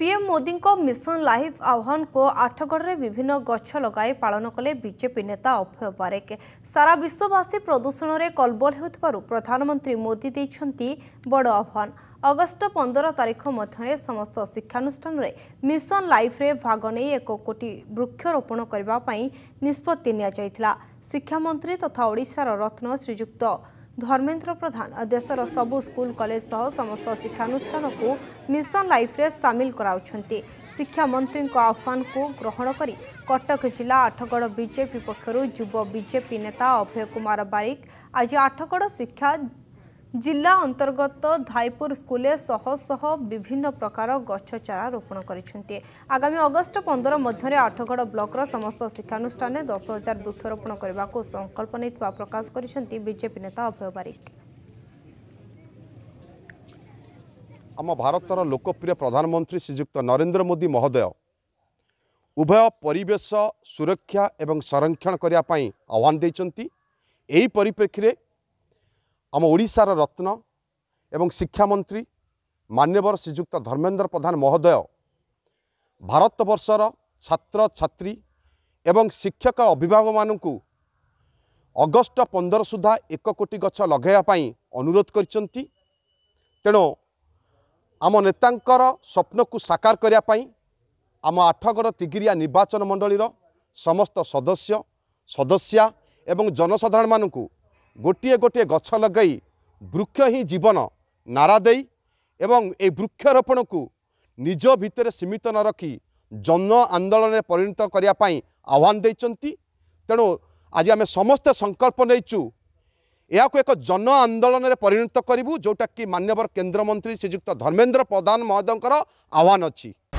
PM ମୋଦିଙ୍କ mission life ଆହ୍ୱାନକୁ ଆଠଗଡ଼ରେ ବିଭିନ୍ନ ଗଛ ଲଗାଇ ପାଳନ କଲେ ବିଜେପି ନେତା ଅଭୟ ପାରେଖ ସାରା ବିଶ୍ୱବାସୀ ପ୍ରଦୂଷଣରେ କଲବଲ ହେଉଥିବାରୁ ପ୍ରଧାନମନ୍ତ୍ରୀ ମୋଦି ଦେଇଛନ୍ତି ବଡ଼ ଆହ୍ୱାନ ଅଗଷ୍ଟ ପନ୍ଦର ତାରିଖ ମଧ୍ୟରେ ସମସ୍ତ ଶିକ୍ଷାନୁଷ୍ଠାନରେ ମିଶନ ଲାଇଫ୍ରେ ଭାଗ ନେଇ ଏକ କୋଟି ବୃକ୍ଷରୋପଣ କରିବା ପାଇଁ ନିଷ୍ପତ୍ତି ନିଆଯାଇଥିଲା ଶିକ୍ଷାମନ୍ତ୍ରୀ ତଥା ଓଡ଼ିଶାର ରତ୍ନ ଶ୍ରୀଯୁକ୍ତ ଧର୍ମେନ୍ଦ୍ର ପ୍ରଧାନ ଦେଶର ସବୁ ସ୍କୁଲ କଲେଜ ସହ ସମସ୍ତ ଶିକ୍ଷାନୁଷ୍ଠାନକୁ ମିଶନ ଲାଇଫ୍ରେ ସାମିଲ କରାଉଛନ୍ତି ଶିକ୍ଷାମନ୍ତ୍ରୀଙ୍କ ଆହ୍ୱାନକୁ ଗ୍ରହଣ କରି କଟକ ଜିଲ୍ଲା ଆଠଗଡ଼ ବିଜେପି ପକ୍ଷରୁ ଯୁବ ବିଜେପି ନେତା ଅଭୟ କୁମାର ବାରିକ ଆଜି ଆଠଗଡ଼ ଶିକ୍ଷା ଜିଲ୍ଲା ଅନ୍ତର୍ଗତ ଧାଇପୁର ସ୍କୁଲରେ ଶହ ଶହ ବିଭିନ୍ନ ପ୍ରକାର ଗଛ ଚାରା ରୋପଣ କରିଛନ୍ତି ଆଗାମୀ ଅଗଷ୍ଟ ପନ୍ଦର ମଧ୍ୟରେ ଆଠଗଡ଼ ବ୍ଲକର ସମସ୍ତ ଶିକ୍ଷାନୁଷ୍ଠାନରେ ଦଶ ହଜାର ବୃକ୍ଷରୋପଣ କରିବାକୁ ସଂକଳ୍ପ ନେଇଥିବା ପ୍ରକାଶ କରିଛନ୍ତି ବିଜେପି ନେତା ଅଭୟ ବାରିକ ଆମ ଭାରତର ଲୋକପ୍ରିୟ ପ୍ରଧାନମନ୍ତ୍ରୀ ଶ୍ରୀଯୁକ୍ତ ନରେନ୍ଦ୍ର ମୋଦି ମହୋଦୟ ଉଭୟ ପରିବେଶ ସୁରକ୍ଷା ଏବଂ ସଂରକ୍ଷଣ କରିବା ପାଇଁ ଆହ୍ୱାନ ଦେଇଛନ୍ତି ଏହି ପରିପ୍ରେକ୍ଷୀରେ ଆମ ଓଡ଼ିଶାର ରତ୍ନ ଏବଂ ଶିକ୍ଷାମନ୍ତ୍ରୀ ମାନ୍ୟବର ଶ୍ରୀଯୁକ୍ତ ଧର୍ମେନ୍ଦ୍ର ପ୍ରଧାନ ମହୋଦୟ ଭାରତବର୍ଷର ଛାତ୍ରଛାତ୍ରୀ ଏବଂ ଶିକ୍ଷକ ଅଭିଭାବକମାନଙ୍କୁ ଅଗଷ୍ଟ ପନ୍ଦର ସୁଦ୍ଧା ଏକ କୋଟି ଗଛ ଲଗାଇବା ପାଇଁ ଅନୁରୋଧ କରିଛନ୍ତି ତେଣୁ ଆମ ନେତାଙ୍କର ସ୍ୱପ୍ନକୁ ସାକାର କରିବା ପାଇଁ ଆମ ଆଠଗଡ଼ ତିଗିରିଆ ନିର୍ବାଚନ ମଣ୍ଡଳୀର ସମସ୍ତ ସଦସ୍ୟ ସଦସ୍ୟା ଏବଂ ଜନସାଧାରଣମାନଙ୍କୁ ଗୋଟିଏ ଗୋଟିଏ ଗଛ ଲଗାଇ ବୃକ୍ଷ ହିଁ ଜୀବନ ନାରା ଦେଇ ଏବଂ ଏହି ବୃକ୍ଷରୋପଣକୁ ନିଜ ଭିତରେ ସୀମିତ ନ ରଖି ଜନ ଆନ୍ଦୋଳନରେ ପରିଣତ କରିବା ପାଇଁ ଆହ୍ୱାନ ଦେଇଛନ୍ତି ତେଣୁ ଆଜି ଆମେ ସମସ୍ତେ ସଂକଳ୍ପ ନେଇଛୁ ଏହାକୁ ଏକ ଜନ ଆନ୍ଦୋଳନରେ ପରିଣତ କରିବୁ ଯେଉଁଟାକି ମାନ୍ୟବର କେନ୍ଦ୍ରମନ୍ତ୍ରୀ ଶ୍ରୀଯୁକ୍ତ ଧର୍ମେନ୍ଦ୍ର ପ୍ରଧାନ ମହୋଦୟଙ୍କର ଆହ୍ୱାନ ଅଛି